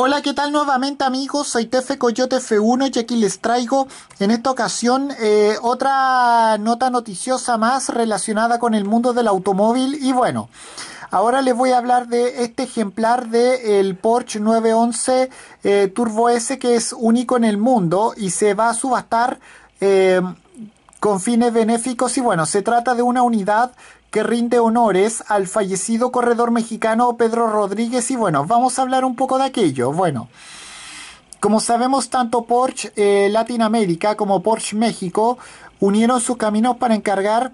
Hola, ¿qué tal nuevamente amigos? Soy Tefe Coyote F1 y aquí les traigo en esta ocasión eh, otra nota noticiosa más relacionada con el mundo del automóvil y bueno, ahora les voy a hablar de este ejemplar del Porsche 911 eh, Turbo S que es único en el mundo y se va a subastar... Eh, con fines benéficos y bueno, se trata de una unidad que rinde honores al fallecido corredor mexicano Pedro Rodríguez y bueno, vamos a hablar un poco de aquello. Bueno, como sabemos tanto Porsche eh, Latinoamérica como Porsche México unieron sus caminos para encargar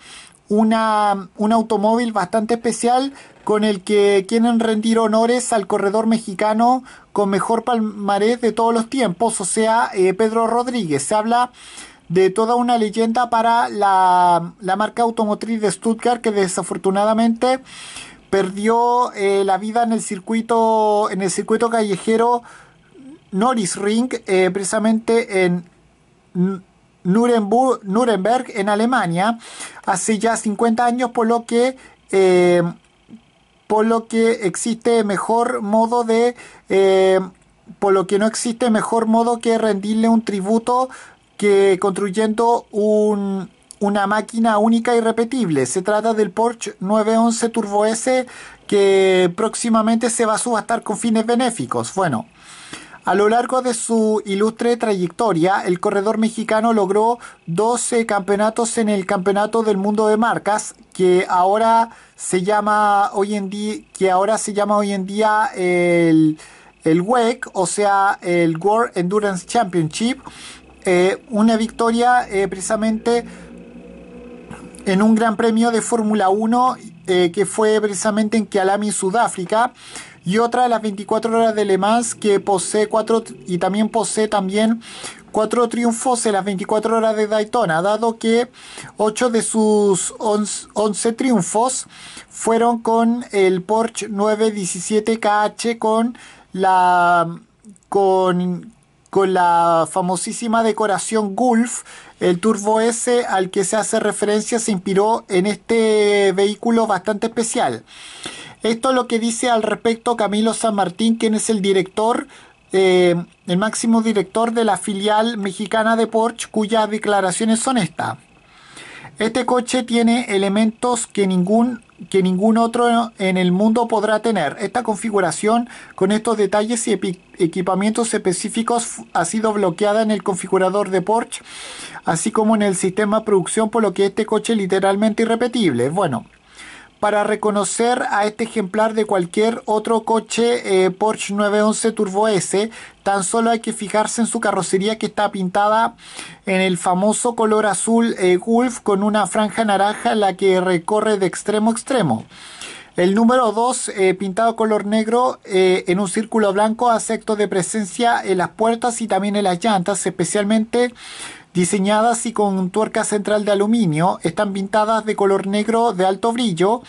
una, un automóvil bastante especial con el que quieren rendir honores al corredor mexicano con mejor palmarés de todos los tiempos, o sea, eh, Pedro Rodríguez. Se habla de toda una leyenda para la, marca automotriz de Stuttgart que desafortunadamente perdió eh, la vida en el circuito en el circuito callejero Norris Ring eh, precisamente en Nuremberg, Nuremberg, en Alemania hace ya 50 años por lo que eh, por lo que existe mejor modo de por lo que no existe mejor modo que rendirle un tributo que construyendo una máquina única y repetible. Se trata del Porsche 911 Turbo S que próximamente se va a subastar con fines benéficos. Bueno, a lo largo de su ilustre trayectoria, el corredor mexicano logró 12 campeonatos en el Campeonato del Mundo de Marcas, que ahora se llama hoy en día, que ahora se llama hoy en día el, el WEC, o sea, el World Endurance Championship, eh, una victoria eh, precisamente en un gran premio de Fórmula 1 eh, que fue precisamente en Kialami, Sudáfrica. Y otra de las 24 horas de Le Mans que posee cuatro y también posee también cuatro triunfos en las 24 horas de Daytona, dado que 8 de sus 11 triunfos fueron con el Porsche 917 KH con la con con la famosísima decoración Gulf. El Turbo S al que se hace referencia se inspiró en este vehículo bastante especial. Esto es lo que dice al respecto Camilo San Martín, quien es el director, eh, el máximo director de la filial mexicana de Porsche, cuyas declaraciones son estas. Este coche tiene elementos que ningún que ningún otro en el mundo podrá tener. Esta configuración con estos detalles y equipamientos específicos ha sido bloqueada en el configurador de Porsche, así como en el sistema de producción, por lo que este coche es literalmente irrepetible. Bueno, para reconocer a este ejemplar de cualquier otro coche eh, Porsche 911 Turbo S, tan solo hay que fijarse en su carrocería que está pintada en el famoso color azul eh, Gulf con una franja naranja la que recorre de extremo a extremo. El número 2, eh, pintado color negro en un círculo blanco, acepto de presencia en las puertas y también en las llantas, especialmente diseñadas y con tuerca central de aluminio, están pintadas de color negro de alto brillo.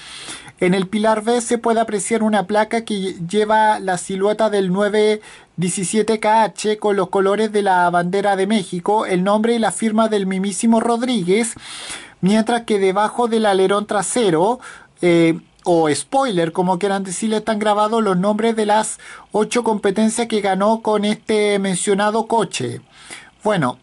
En el pilar B se puede apreciar una placa que lleva la silueta del 917KH con los colores de la bandera de México, el nombre y la firma del mimísimo Rodríguez, mientras que debajo del alerón trasero eh, o spoiler, como quieran decirle, están grabados los nombres de las ocho competencias que ganó con este mencionado coche. Bueno,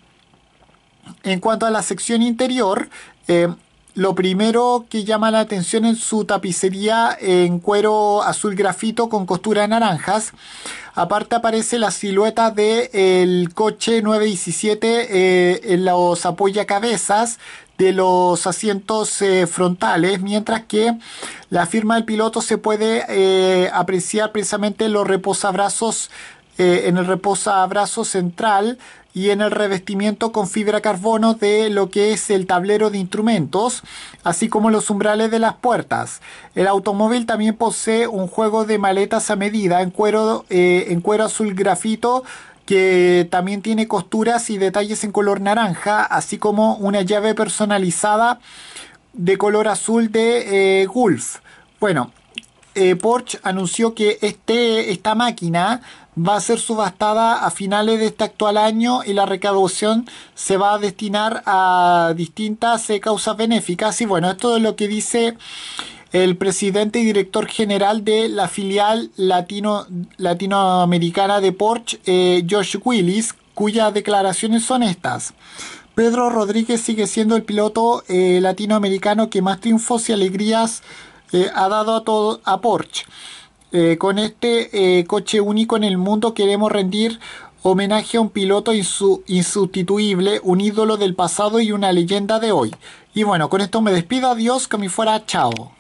en cuanto a la sección interior, eh, lo primero que llama la atención es su tapicería en cuero azul grafito con costura de naranjas. Aparte aparece la silueta del el coche 917 eh, en los apoyacabezas de los asientos eh, frontales, mientras que la firma del piloto se puede apreciar precisamente en los reposabrazos eh, en el reposabrazo central y en el revestimiento con fibra carbono de lo que es el tablero de instrumentos, así como los umbrales de las puertas. El automóvil también posee un juego de maletas a medida en cuero, eh, en cuero azul grafito que también tiene costuras y detalles en color naranja, así como una llave personalizada de color azul de eh, Gulf. Bueno, eh, Porsche anunció que este, esta máquina va a ser subastada a finales de este actual año y la recaudación se va a destinar a distintas eh, causas benéficas. Y bueno, esto es lo que dice el presidente y director general de la filial latino, latinoamericana de Porsche, eh, Josh Willis, cuyas declaraciones son estas. Pedro Rodríguez sigue siendo el piloto latinoamericano que más triunfos y alegrías ha dado a, todo, a Porsche. Eh, con este eh, coche único en el mundo queremos rendir homenaje a un piloto insustituible, un ídolo del pasado y una leyenda de hoy. Y bueno, con esto me despido, adiós, que me fuera, chao.